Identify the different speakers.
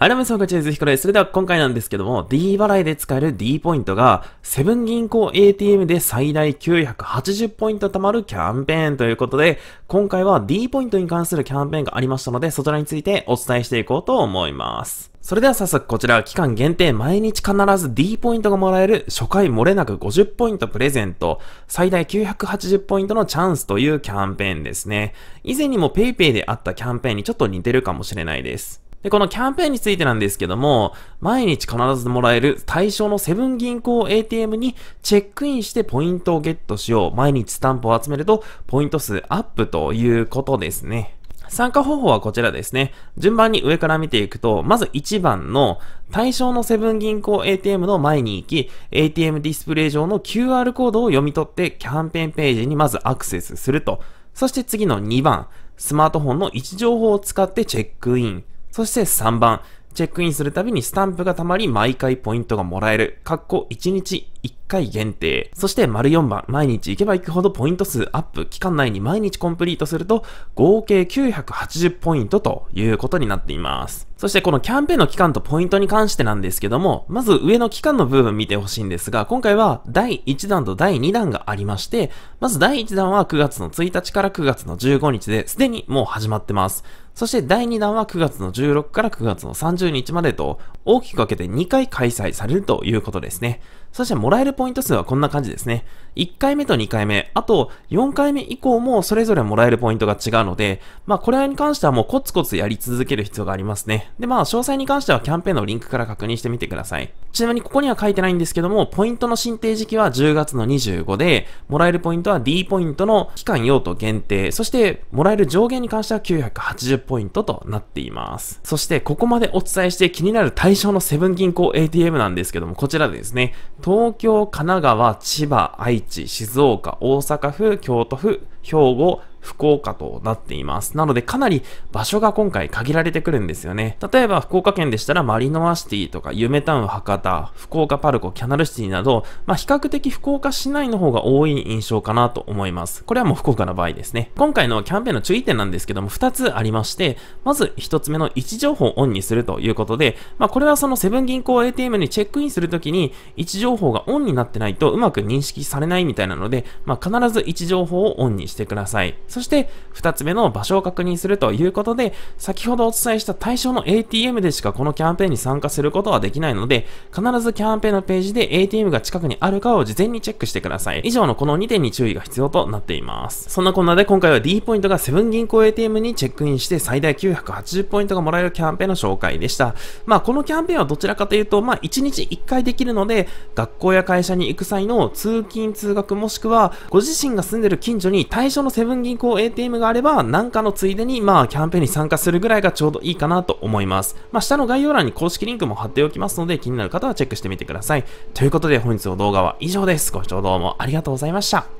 Speaker 1: はい、どうもみなさん、こんにちは。ひこです。それでは今回なんですけども、D 払いで使える D ポイントが、セブン銀行 ATM で最大980ポイント貯まるキャンペーンということで、今回は D ポイントに関するキャンペーンがありましたので、そちらについてお伝えしていこうと思います。それでは早速こちら期間限定毎日必ず D ポイントがもらえる初回漏れなく50ポイントプレゼント最大980ポイントのチャンスというキャンペーンですね。以前にも PayPay であったキャンペーンにちょっと似てるかもしれないです。で、このキャンペーンについてなんですけども、毎日必ずもらえる対象のセブン銀行 ATM にチェックインしてポイントをゲットしよう。毎日スタンプを集めるとポイント数アップということですね。参加方法はこちらですね。順番に上から見ていくと、まず1番の対象のセブン銀行 ATM の前に行き、ATM ディスプレイ上の QR コードを読み取ってキャンペーンページにまずアクセスすると。そして次の2番、スマートフォンの位置情報を使ってチェックイン。そして3番、チェックインするたびにスタンプが溜まり、毎回ポイントがもらえる。かっこ1日1回限定。そして丸4番、毎日行けば行くほどポイント数アップ。期間内に毎日コンプリートすると、合計980ポイントということになっています。そしてこのキャンペーンの期間とポイントに関してなんですけども、まず上の期間の部分見てほしいんですが、今回は第1弾と第2弾がありまして、まず第1弾は9月の1日から9月の15日で、すでにもう始まってます。そして第2弾は9月の16から9月の30日までと、大きく分けて2回開催されるということですね。そしてもらえるポイント数はこんな感じですね。1回目と2回目、あと4回目以降もそれぞれもらえるポイントが違うので、まあこれに関してはもうコツコツやり続ける必要がありますね。でまあ詳細に関してはキャンペーンのリンクから確認してみてください。ちなみにここには書いてないんですけども、ポイントの申請時期は10月の25で、もらえるポイントは D ポイントの期間用途限定、そしてもらえる上限に関しては980ポイントとなっています。そしてここまでお伝えして気になる対象のセブン銀行 ATM なんですけども、こちらでですね、東京、神奈川、千葉、愛知、静岡、大阪府、京都府、兵庫、福岡となっています。なのでかなり場所が今回限られてくるんですよね。例えば福岡県でしたらマリノアシティとか夢タウン博多、福岡パルコ、キャナルシティなど、まあ、比較的福岡市内の方が多い印象かなと思います。これはもう福岡の場合ですね。今回のキャンペーンの注意点なんですけども2つありまして、まず1つ目の位置情報をオンにするということで、まあ、これはそのセブン銀行 ATM にチェックインするときに位置情報がオンになってないとうまく認識されないみたいなので、まあ、必ず位置情報をオンにしてください。そして、2つ目の場所を確認するということで、先ほどお伝えした対象の ATM でしかこのキャンペーンに参加することはできないので、必ずキャンペーンのページで ATM が近くにあるかを事前にチェックしてください。以上のこの2点に注意が必要となっています。そんなこんなで今回は D ポイントがセブン銀行 ATM にチェックインして最大980ポイントがもらえるキャンペーンの紹介でした。まあこのキャンペーンはどちらかというと、まあ1日1回できるので、学校や会社に行く際の通勤通学もしくは、ご自身が住んでる近所に対象のセブン銀行行 ATM があれば、なんかのついでに、まあ、キャンペーンに参加するぐらいがちょうどいいかなと思います。まあ、下の概要欄に公式リンクも貼っておきますので、気になる方はチェックしてみてください。ということで、本日の動画は以上です。ご視聴どうもありがとうございました。